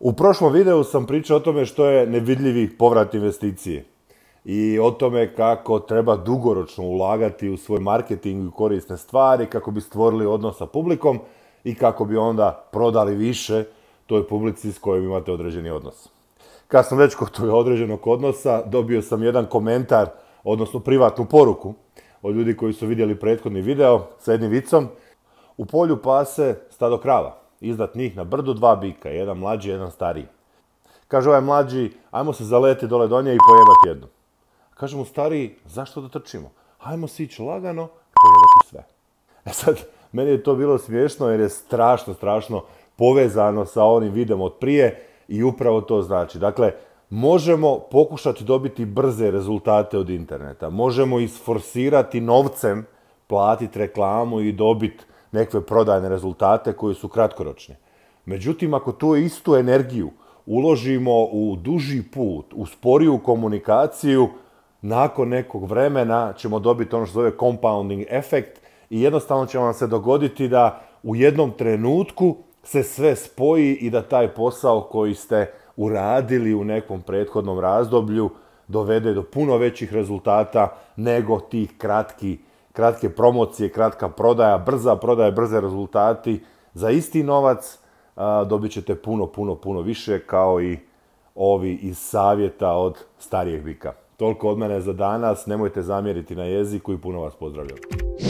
U prošlom videu sam pričao o tome što je nevidljivi povrat investicije i o tome kako treba dugoročno ulagati u svoj marketing i korisne stvari kako bi stvorili odnos sa publikom i kako bi onda prodali više toj publici s kojom imate određeni odnos. Kad sam već kod toga određenog odnosa, dobio sam jedan komentar, odnosno privatnu poruku od ljudi koji su vidjeli prethodni video sa jednim vicom. U polju pase stado krava izdat njih na brdu dva bika, jedan mlađi, jedan stariji. Kaže ovaj mlađi, ajmo se zaleti dole do nje i pojebati jednu. Kaže mu stariji, zašto da trčimo? Ajmo si ići lagano, pojebati sve. E sad, meni je to bilo smiješno jer je strašno, strašno povezano sa onim videom od prije i upravo to znači. Dakle, možemo pokušati dobiti brze rezultate od interneta. Možemo isforsirati novcem, platiti reklamu i dobiti nekve prodajne rezultate koji su kratkoročni. Međutim, ako tu istu energiju uložimo u duži put, u sporiju komunikaciju, nakon nekog vremena ćemo dobiti ono što zove compounding efekt i jednostavno će vam se dogoditi da u jednom trenutku se sve spoji i da taj posao koji ste uradili u nekom prethodnom razdoblju dovede do puno većih rezultata nego tih kratki kratke promocije, kratka prodaja, brza prodaja, brze rezultati. Za isti novac dobit ćete puno, puno, puno više kao i ovi iz savjeta od starijeg bika. Toliko od mene za danas, nemojte zamjeriti na jeziku i puno vas pozdravljam.